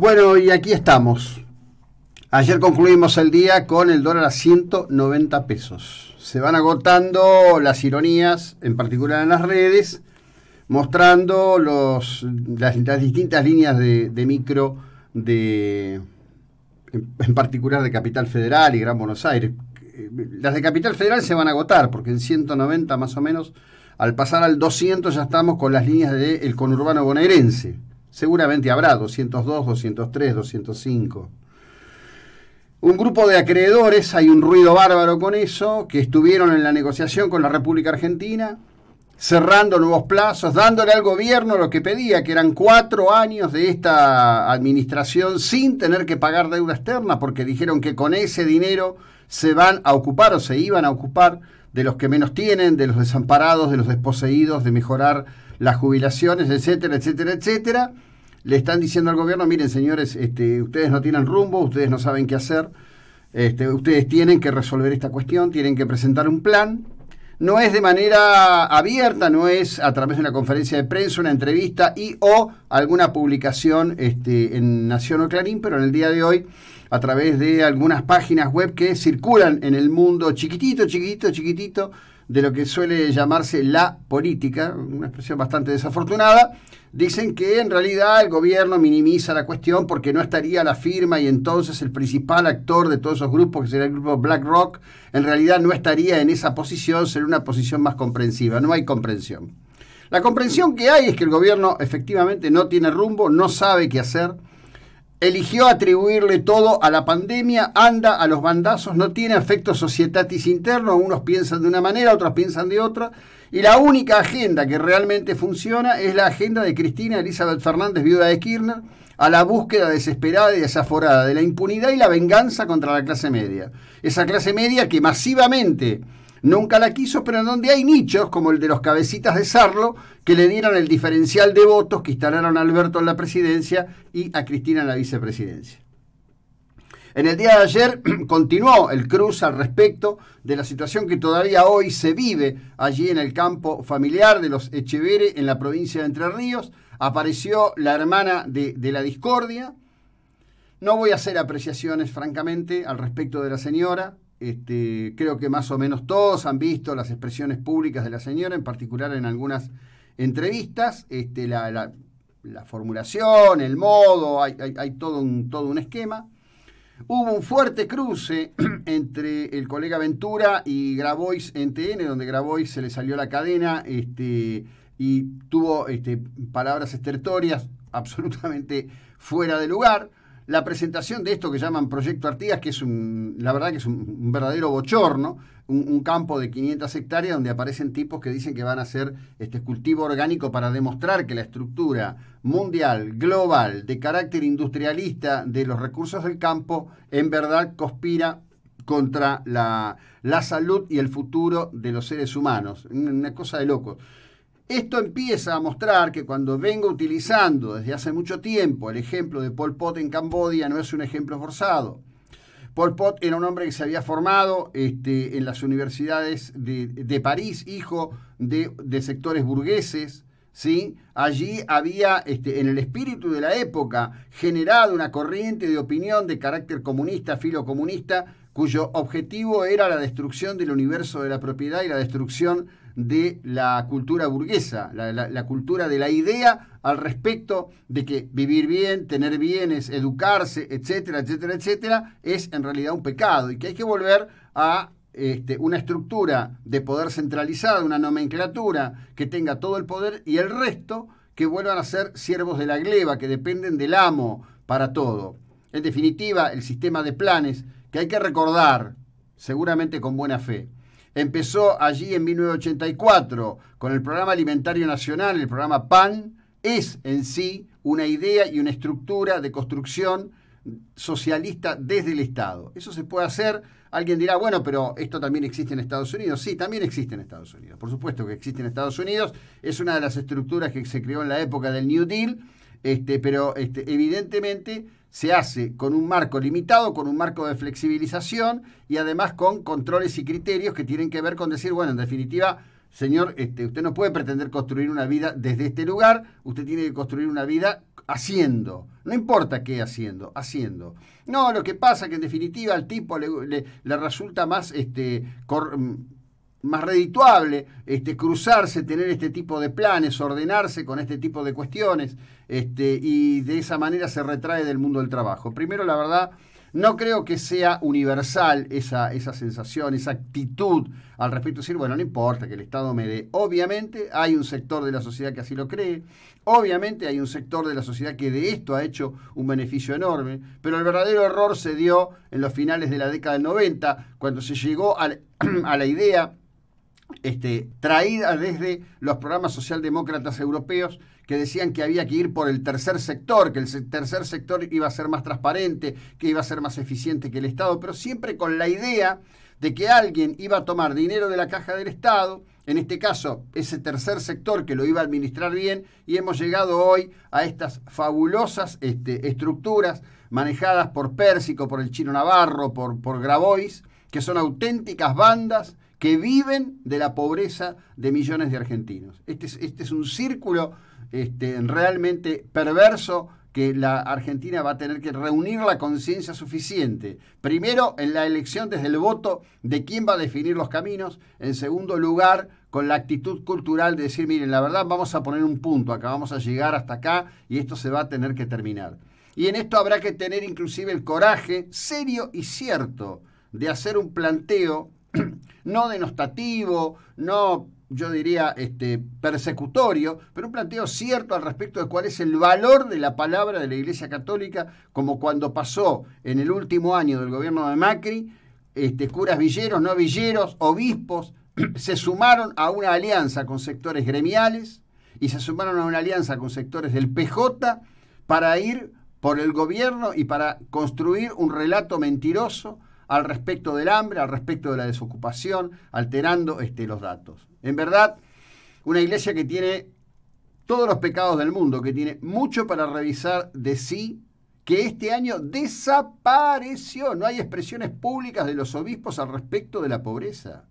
Bueno, y aquí estamos. Ayer concluimos el día con el dólar a 190 pesos. Se van agotando las ironías, en particular en las redes, mostrando las, distintas líneas de, micro de, en, particular de Capital Federal y Gran Buenos Aires. Las de Capital Federal se van a agotar, porque en 190 más o menos, al pasar al 200 ya estamos con las líneas del conurbano bonaerense Seguramente habrá 202, 203, 205. Un grupo de acreedores, hay un ruido bárbaro con eso, que estuvieron en la negociación con la República Argentina, cerrando nuevos plazos, dándole al gobierno lo que pedía, que eran cuatro años de esta administración sin tener que pagar deuda externa, porque dijeron que con ese dinero se van a ocupar o se iban a ocupar de los que menos tienen, de los desamparados, de los desposeídos, de mejorar las jubilaciones, etcétera, etcétera, etcétera. Le están diciendo al gobierno, miren señores, este, ustedes no tienen rumbo, ustedes no saben qué hacer, este, ustedes tienen que resolver esta cuestión, tienen que presentar un plan. No es de manera abierta, no es a través de una conferencia de prensa, una entrevista y o alguna publicación este, en Nación o Clarín, pero en el día de hoy a través de algunas páginas web que circulan en el mundo chiquitito, chiquitito, chiquitito, de lo que suele llamarse la política, una expresión bastante desafortunada, dicen que en realidad el gobierno minimiza la cuestión porque no estaría la firma y entonces el principal actor de todos esos grupos, que sería el grupo BlackRock, en realidad no estaría en esa posición, sería una posición más comprensiva, no hay comprensión. La comprensión que hay es que el gobierno efectivamente no tiene rumbo, no sabe qué hacer, eligió atribuirle todo a la pandemia, anda a los bandazos, no tiene afecto societatis interno, unos piensan de una manera, otros piensan de otra, y la única agenda que realmente funciona es la agenda de Cristina Elizabeth Fernández, viuda de Kirchner, a la búsqueda desesperada y desaforada de la impunidad y la venganza contra la clase media. Esa clase media que masivamente Nunca la quiso, pero en donde hay nichos, como el de los cabecitas de Sarlo, que le dieron el diferencial de votos que instalaron a Alberto en la presidencia y a Cristina en la vicepresidencia. En el día de ayer continuó el cruz al respecto de la situación que todavía hoy se vive allí en el campo familiar de los Echevere en la provincia de Entre Ríos. Apareció la hermana de la discordia. No voy a hacer apreciaciones, francamente, al respecto de la señora. Este, creo que más o menos todos han visto las expresiones públicas de la señora, en particular en algunas entrevistas, este, la, formulación, el modo, hay, todo, un, todo un esquema. Hubo un fuerte cruce entre el colega Ventura y Grabois en TN, donde Grabois se le salió la cadena este, y tuvo este, palabras estertorias absolutamente fuera de lugar la presentación de esto que llaman Proyecto Artigas, que es un, la verdad que es un, verdadero bochorno, un, campo de 500 hectáreas donde aparecen tipos que dicen que van a hacer este cultivo orgánico para demostrar que la estructura mundial, global, de carácter industrialista de los recursos del campo, en verdad conspira contra la, la salud y el futuro de los seres humanos. Una cosa de locos. Esto empieza a mostrar que cuando vengo utilizando desde hace mucho tiempo el ejemplo de Pol Pot en Camboya no es un ejemplo forzado. Pol Pot era un hombre que se había formado este, en las universidades de, París, hijo de, sectores burgueses. ¿sí? Allí había, este, en el espíritu de la época, generado una corriente de opinión de carácter comunista, filocomunista, cuyo objetivo era la destrucción del universo de la propiedad y la destrucción de la cultura burguesa, la, cultura de la idea al respecto de que vivir bien, tener bienes, educarse, etcétera, etcétera, etcétera, es en realidad un pecado y que hay que volver a este, una estructura de poder centralizada, una nomenclatura que tenga todo el poder y el resto que vuelvan a ser siervos de la gleba, que dependen del amo para todo. En definitiva, el sistema de planes que hay que recordar, seguramente con buena fe, empezó allí en 1984 con el programa alimentario nacional, el programa PAN, es en sí una idea y una estructura de construcción socialista desde el Estado. Eso se puede hacer. Alguien dirá, bueno, pero esto también existe en Estados Unidos. Sí, también existe en Estados Unidos. Por supuesto que existe en Estados Unidos. Es una de las estructuras que se creó en la época del New Deal, este, pero este, evidentemente se hace con un marco limitado, con un marco de flexibilización y además con controles y criterios que tienen que ver con decir, bueno, en definitiva, señor, este, usted no puede pretender construir una vida desde este lugar, usted tiene que construir una vida haciendo. No importa qué haciendo, haciendo. No, lo que pasa es que en definitiva al tipo le, resulta más este, más redituable este, cruzarse, tener este tipo de planes, ordenarse con este tipo de cuestiones, este, y de esa manera se retrae del mundo del trabajo. Primero, la verdad, no creo que sea universal esa, esa sensación, esa actitud al respecto, de decir, bueno, no importa que el Estado me dé. Obviamente hay un sector de la sociedad que así lo cree, obviamente hay un sector de la sociedad que de esto ha hecho un beneficio enorme, pero el verdadero error se dio en los finales de la década del 90, cuando se llegó a la idea este, traída desde los programas socialdemócratas europeos que decían que había que ir por el tercer sector, que el tercer sector iba a ser más transparente, que iba a ser más eficiente que el Estado, pero siempre con la idea de que alguien iba a tomar dinero de la caja del Estado, en este caso ese tercer sector que lo iba a administrar bien, y hemos llegado hoy a estas fabulosas este, estructuras manejadas por Pérsico, por el chino Navarro, por, por Grabois, que son auténticas bandas que viven de la pobreza de millones de argentinos. Este es, este un círculo este, realmente perverso que la Argentina va a tener que reunir la conciencia suficiente. Primero, en la elección desde el voto de quién va a definir los caminos. En segundo lugar, con la actitud cultural de decir, miren, la verdad vamos a poner un punto, acá vamos a llegar hasta acá y esto se va a tener que terminar. Y en esto habrá que tener inclusive el coraje serio y cierto de hacer un planteo no denostativo, no, yo diría, este, persecutorio, pero un planteo cierto al respecto de cuál es el valor de la palabra de la Iglesia Católica, como cuando pasó en el último año del gobierno de Macri, este, curas villeros, no villeros, obispos, se sumaron a una alianza con sectores gremiales y se sumaron a una alianza con sectores del PJ para ir por el gobierno y para construir un relato mentiroso al respecto del hambre, al respecto de la desocupación, alterando este, los datos. En verdad, una iglesia que tiene todos los pecados del mundo, que tiene mucho para revisar de sí, que este año desapareció. No hay expresiones públicas de los obispos al respecto de la pobreza.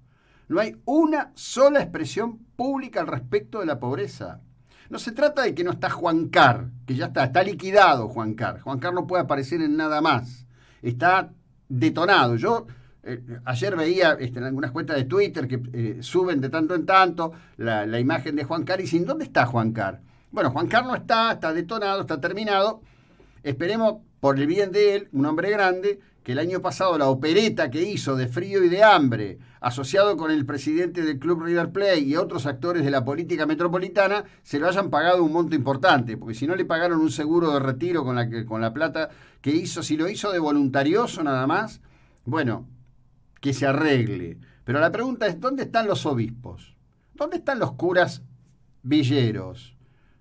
No hay una sola expresión pública al respecto de la pobreza. No se trata de que no está Juan Carr, que ya está, está liquidado Juan Carr. Juan Carr no puede aparecer en nada más. Está detonado. Yo eh, ayer veía este, en algunas cuentas de Twitter que eh, suben de tanto en tanto la, imagen de Juan Car y sin dónde está Juan Car. Bueno, Juan Car no está, está detonado, está terminado. Esperemos, por el bien de él, un hombre grande, que el año pasado la opereta que hizo de frío y de hambre asociado con el presidente del club River Play y otros actores de la política metropolitana, se lo hayan pagado un monto importante, porque si no le pagaron un seguro de retiro con la, con la plata que hizo, si lo hizo de voluntarioso nada más, bueno, que se arregle. Pero la pregunta es, ¿dónde están los obispos? ¿Dónde están los curas villeros?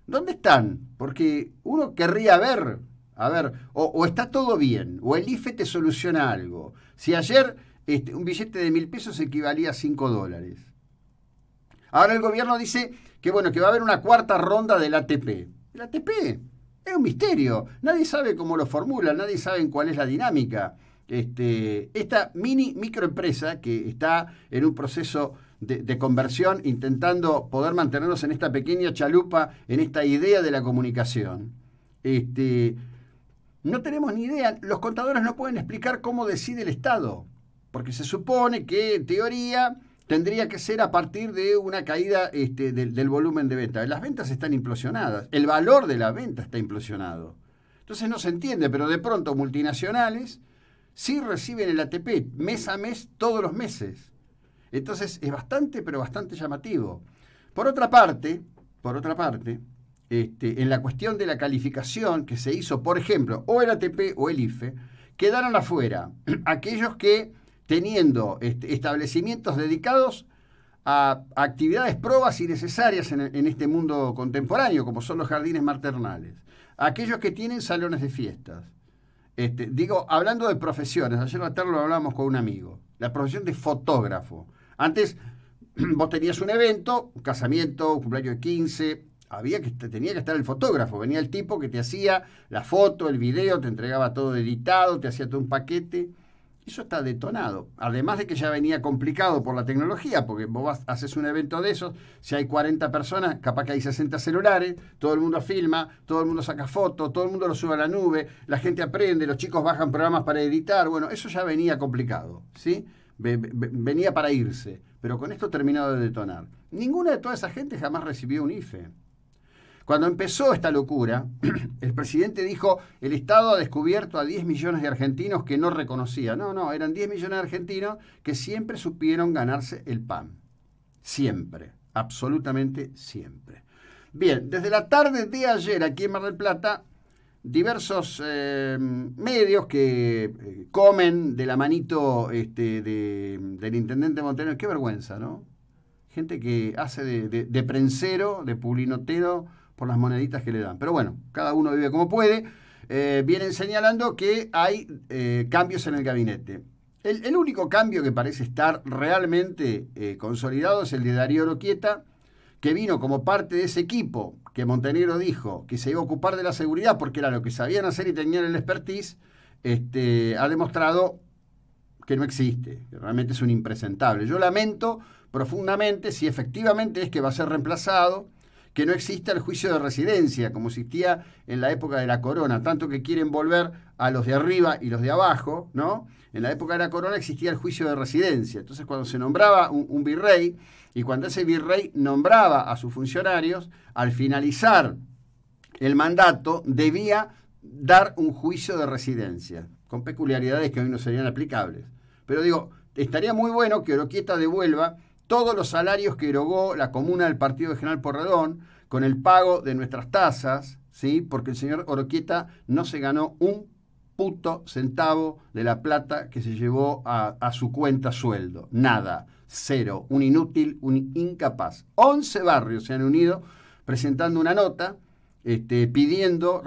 ¿Dónde están? Porque uno querría ver, a ver, o está todo bien, o el IFE te soluciona algo. Si ayer este, un billete de mil pesos equivalía a cinco dólares. Ahora el gobierno dice que bueno, que va a haber una cuarta ronda del ATP. ¿El ATP? Es un misterio. Nadie sabe cómo lo formula, nadie sabe cuál es la dinámica. Este, esta mini microempresa que está en un proceso de, conversión, intentando poder mantenernos en esta pequeña chalupa, en esta idea de la comunicación. Este, no tenemos ni idea, los contadores no pueden explicar cómo decide el Estado porque se supone que en teoría tendría que ser a partir de una caída este, del, volumen de venta. Las ventas están implosionadas, el valor de la venta está implosionado. Entonces no se entiende, pero de pronto multinacionales sí reciben el ATP mes a mes, todos los meses. Entonces es bastante, pero bastante llamativo. Por otra parte, por otra parte, este, en la cuestión de la calificación que se hizo, por ejemplo, o el ATP o el IFE, quedaron afuera aquellos que teniendo establecimientos dedicados a actividades probas y necesarias en, este mundo contemporáneo, como son los jardines maternales, aquellos que tienen salones de fiestas. Este, digo, hablando de profesiones, ayer la tarde lo hablamos con un amigo, la profesión de fotógrafo. Antes vos tenías un evento, un casamiento, un cumpleaños de 15, había que, tenía que estar el fotógrafo, venía el tipo que te hacía la foto, el video, te entregaba todo editado, te hacía todo un paquete. Eso está detonado. Además de que ya venía complicado por la tecnología, porque vos haces un evento de esos, si hay 40 personas, capaz que hay 60 celulares, todo el mundo filma, todo el mundo saca fotos, todo el mundo lo sube a la nube, la gente aprende, los chicos bajan programas para editar. Bueno, eso ya venía complicado, ¿sí? Venía para irse, pero con esto terminado de detonar. Ninguna de toda esa gente jamás recibió un IFE. Cuando empezó esta locura, el presidente dijo, el Estado ha descubierto a 10 millones de argentinos que no reconocía. No, no, eran 10 millones de argentinos que siempre supieron ganarse el pan. Siempre, absolutamente siempre. Bien, desde la tarde de ayer aquí en Mar del Plata, diversos eh, medios que eh, comen de la manito este, del intendente Montenegro. Qué vergüenza, ¿no? Gente que hace de, de prensero, de pulinotero, por las moneditas que le dan. Pero bueno, cada uno vive como puede. Eh, vienen señalando que hay eh, cambios en el gabinete. El, único cambio que parece estar realmente eh, consolidado es el de Darío Oroquieta, que vino como parte de ese equipo que Montenegro dijo que se iba a ocupar de la seguridad porque era lo que sabían hacer y tenían el expertise, este, ha demostrado que no existe, que realmente es un impresentable. Yo lamento profundamente si efectivamente es que va a ser reemplazado que no exista el juicio de residencia, como existía en la época de la corona, tanto que quieren volver a los de arriba y los de abajo, ¿no? En la época de la corona existía el juicio de residencia. Entonces, cuando se nombraba un, virrey y cuando ese virrey nombraba a sus funcionarios, al finalizar el mandato, debía dar un juicio de residencia, con peculiaridades que hoy no serían aplicables. Pero digo, estaría muy bueno que Oroquieta devuelva todos los salarios que erogó la comuna del partido de General Porredón con el pago de nuestras tasas, ¿sí? porque el señor Oroquieta no se ganó un puto centavo de la plata que se llevó a, su cuenta sueldo. Nada, cero, un inútil, un incapaz. Once barrios se han unido presentando una nota este, pidiendo,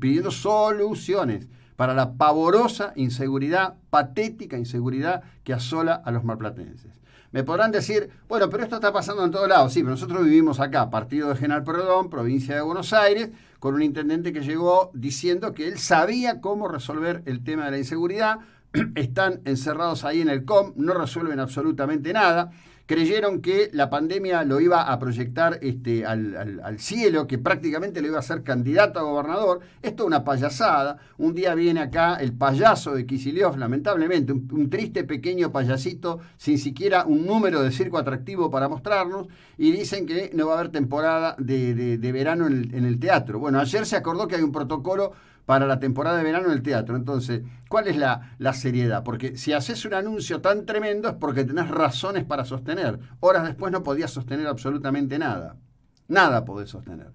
pidiendo soluciones para la pavorosa inseguridad, patética inseguridad que asola a los marplatenses. Me podrán decir, bueno, pero esto está pasando en todos lados. Sí, pero nosotros vivimos acá, partido de General Perdón, provincia de Buenos Aires, con un intendente que llegó diciendo que él sabía cómo resolver el tema de la inseguridad, están encerrados ahí en el COM, no resuelven absolutamente nada. Creyeron que la pandemia lo iba a proyectar este, al, al, cielo, que prácticamente lo iba a hacer candidato a gobernador. Esto es una payasada. Un día viene acá el payaso de Kisiliov, lamentablemente, un, triste pequeño payasito sin siquiera un número de circo atractivo para mostrarnos, y dicen que no va a haber temporada de, verano en el, en el teatro. Bueno, ayer se acordó que hay un protocolo para la temporada de verano del teatro. Entonces, ¿cuál es la, la seriedad? Porque si haces un anuncio tan tremendo es porque tenés razones para sostener. Horas después no podías sostener absolutamente nada. Nada podés sostener.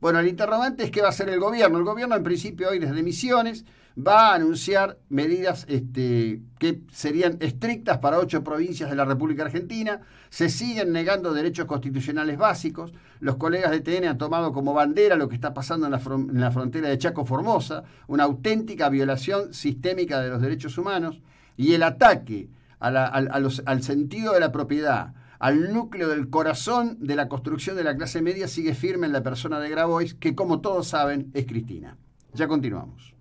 Bueno, el interrogante es qué va a hacer el gobierno. El gobierno, en principio, hoy desde Misiones, va a anunciar medidas este, que serían estrictas para ocho provincias de la República Argentina. Se siguen negando derechos constitucionales básicos. Los colegas de TN han tomado como bandera lo que está pasando en la, frontera de Chaco-Formosa, una auténtica violación sistémica de los derechos humanos y el ataque al sentido de la propiedad al núcleo del corazón de la construcción de la clase media sigue firme en la persona de Grabois, que como todos saben es Cristina. Ya continuamos.